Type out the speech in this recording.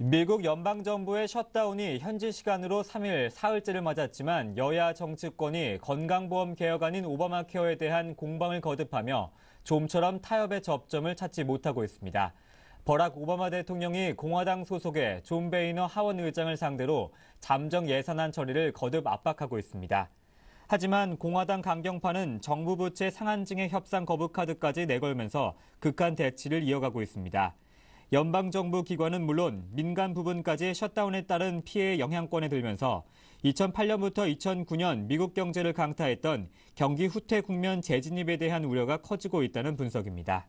미국 연방정부의 셧다운이 현지 시간으로 3일 사흘째를 맞았지만 여야 정치권이 건강보험 개혁안인 오바마 케어에 대한 공방을 거듭하며 좀처럼 타협의 접점을 찾지 못하고 있습니다. 버락 오바마 대통령이 공화당 소속의 존 베이너 하원 의장을 상대로 잠정 예산안 처리를 거듭 압박하고 있습니다. 하지만 공화당 강경파는 정부 부채 상한증의 협상 거부 카드까지 내걸면서 극한 대치를 이어가고 있습니다. 연방정부 기관은 물론 민간 부분까지 셧다운에 따른 피해 영향권에 들면서 2008년부터 2009년 미국 경제를 강타했던 경기 후퇴 국면 재진입에 대한 우려가 커지고 있다는 분석입니다.